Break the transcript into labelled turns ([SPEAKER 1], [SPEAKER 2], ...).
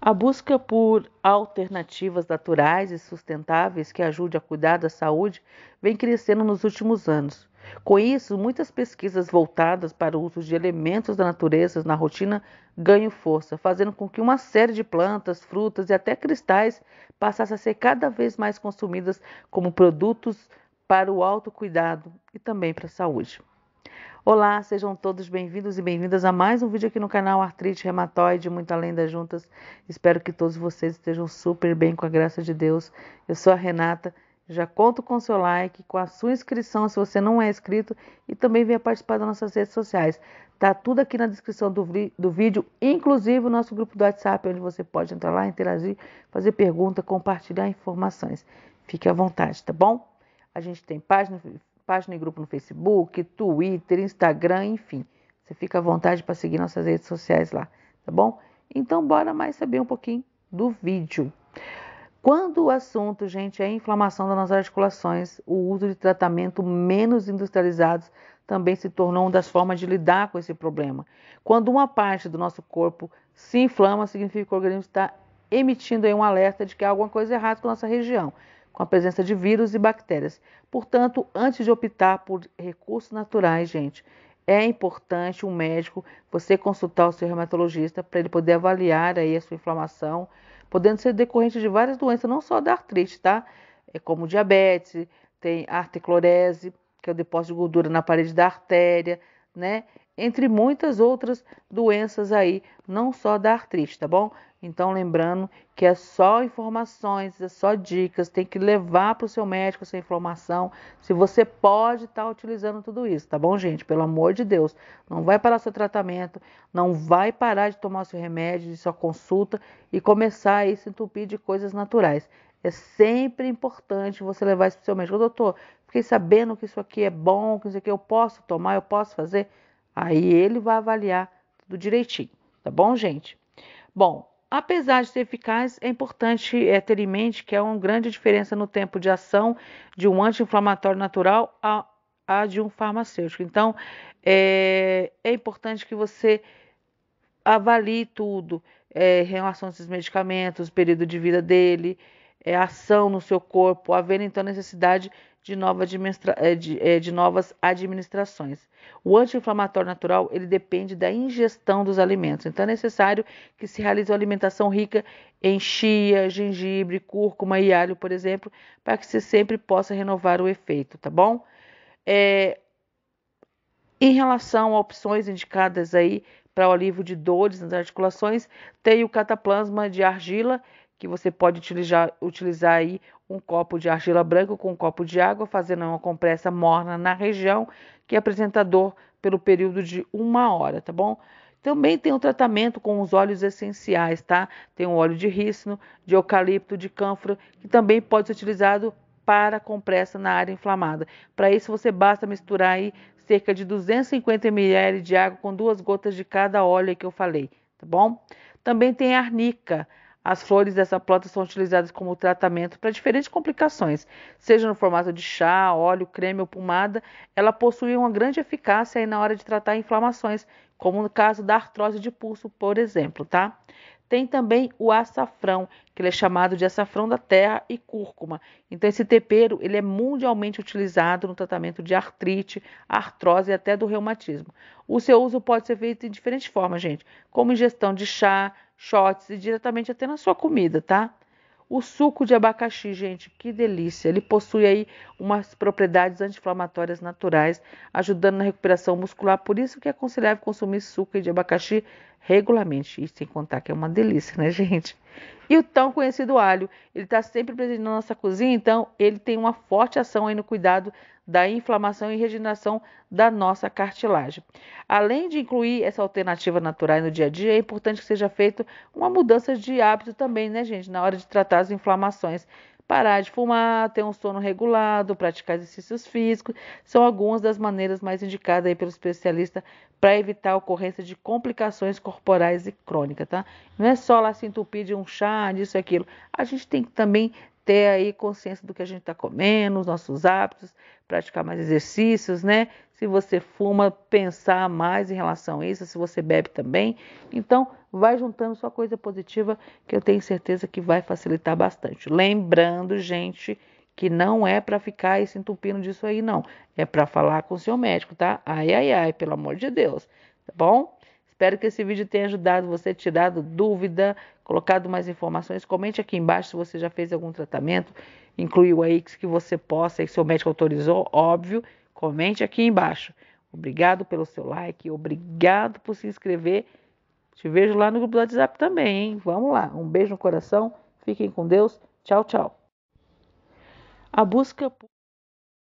[SPEAKER 1] A busca por alternativas naturais e sustentáveis que ajudem a cuidar da saúde vem crescendo nos últimos anos. Com isso, muitas pesquisas voltadas para o uso de elementos da natureza na rotina ganham força, fazendo com que uma série de plantas, frutas e até cristais passassem a ser cada vez mais consumidas como produtos para o autocuidado e também para a saúde. Olá, sejam todos bem-vindos e bem-vindas a mais um vídeo aqui no canal Artrite Reumatoide, muito além das juntas. Espero que todos vocês estejam super bem com a graça de Deus. Eu sou a Renata, já conto com seu like, com a sua inscrição se você não é inscrito e também venha participar das nossas redes sociais. Tá tudo aqui na descrição do, do vídeo, inclusive o nosso grupo do WhatsApp, onde você pode entrar lá, interagir, fazer pergunta, compartilhar informações. Fique à vontade, tá bom? A gente tem página página e grupo no Facebook, Twitter, Instagram, enfim. Você fica à vontade para seguir nossas redes sociais lá, tá bom? Então, bora mais saber um pouquinho do vídeo. Quando o assunto, gente, é inflamação das nossas articulações, o uso de tratamento menos industrializados também se tornou uma das formas de lidar com esse problema. Quando uma parte do nosso corpo se inflama, significa que o organismo está emitindo um alerta de que há alguma coisa errada com a nossa região com a presença de vírus e bactérias. Portanto, antes de optar por recursos naturais, gente, é importante um médico você consultar o seu reumatologista para ele poder avaliar aí a sua inflamação, podendo ser decorrente de várias doenças, não só da artrite, tá? É como diabetes, tem artriclorese, que é o depósito de gordura na parede da artéria, né? entre muitas outras doenças aí, não só da artrite, tá bom? Então, lembrando que é só informações, é só dicas, tem que levar para o seu médico essa informação, se você pode estar tá utilizando tudo isso, tá bom, gente? Pelo amor de Deus, não vai parar seu tratamento, não vai parar de tomar seu remédio, de sua consulta e começar a se entupir de coisas naturais. É sempre importante você levar isso para o seu médico. Doutor, fiquei sabendo que isso aqui é bom, que isso aqui eu posso tomar, eu posso fazer. Aí ele vai avaliar tudo direitinho, tá bom, gente? Bom, apesar de ser eficaz, é importante é, ter em mente que há uma grande diferença no tempo de ação de um anti-inflamatório natural a, a, de um farmacêutico. Então, é, é importante que você avalie tudo é, em relação a esses medicamentos, o período de vida dele é, ação no seu corpo, havendo então necessidade de, nova eh, de, eh, de novas administrações. O anti-inflamatório natural ele depende da ingestão dos alimentos, então é necessário que se realize uma alimentação rica em chia, gengibre, cúrcuma e alho, por exemplo, para que você sempre possa renovar o efeito, tá bom? É, em relação a opções indicadas aí para o alívio de dores nas articulações, tem o cataplasma de argila, que você pode utilizar, utilizar aí um copo de argila branca com um copo de água, fazendo uma compressa morna na região, que apresenta é apresentador pelo período de uma hora, tá bom? Também tem o um tratamento com os óleos essenciais, tá? Tem o óleo de rícino, de eucalipto, de cânfora, que também pode ser utilizado para compressa na área inflamada. Para isso, você basta misturar aí cerca de 250 ml de água com duas gotas de cada óleo que eu falei, tá bom? Também tem arnica. As flores dessa planta são utilizadas como tratamento para diferentes complicações, seja no formato de chá, óleo, creme ou pomada. Ela possui uma grande eficácia na hora de tratar inflamações, como no caso da artrose de pulso, por exemplo, tá? Tem também o açafrão, que ele é chamado de açafrão da terra e cúrcuma. Então esse tempero ele é mundialmente utilizado no tratamento de artrite, artrose e até do reumatismo. O seu uso pode ser feito em diferentes formas, gente, como ingestão de chá, shots e diretamente até na sua comida, tá? O suco de abacaxi, gente, que delícia! Ele possui aí umas propriedades anti-inflamatórias naturais, ajudando na recuperação muscular. Por isso que é aconselhável consumir suco de abacaxi regularmente. E sem contar que é uma delícia, né, gente? E o tão conhecido alho, ele está sempre presente na nossa cozinha, então ele tem uma forte ação aí no cuidado da inflamação e regeneração da nossa cartilagem. Além de incluir essa alternativa natural no dia a dia, é importante que seja feita uma mudança de hábito também, né, gente, na hora de tratar as inflamações. Parar de fumar, ter um sono regulado, praticar exercícios físicos, são algumas das maneiras mais indicadas aí pelo especialista para evitar a ocorrência de complicações corporais e crônicas, tá? Não é só lá se entupir de um chá, disso e aquilo. A gente tem que também ter aí consciência do que a gente está comendo, os nossos hábitos, praticar mais exercícios, né? Se você fuma, pensar mais em relação a isso, se você bebe também. Então, vai juntando sua coisa positiva que eu tenho certeza que vai facilitar bastante. Lembrando, gente, que não é para ficar aí se entupindo disso aí, não. É para falar com o seu médico, tá? Ai, ai, ai, pelo amor de Deus, tá bom? Espero que esse vídeo tenha ajudado você, tirado dúvida, colocado mais informações. Comente aqui embaixo se você já fez algum tratamento, incluiu aí que você possa, que seu médico autorizou, óbvio. Comente aqui embaixo. Obrigado pelo seu like, obrigado por se inscrever. Te vejo lá no grupo do WhatsApp também, hein? Vamos lá. Um beijo no coração. Fiquem com Deus. Tchau, tchau. A busca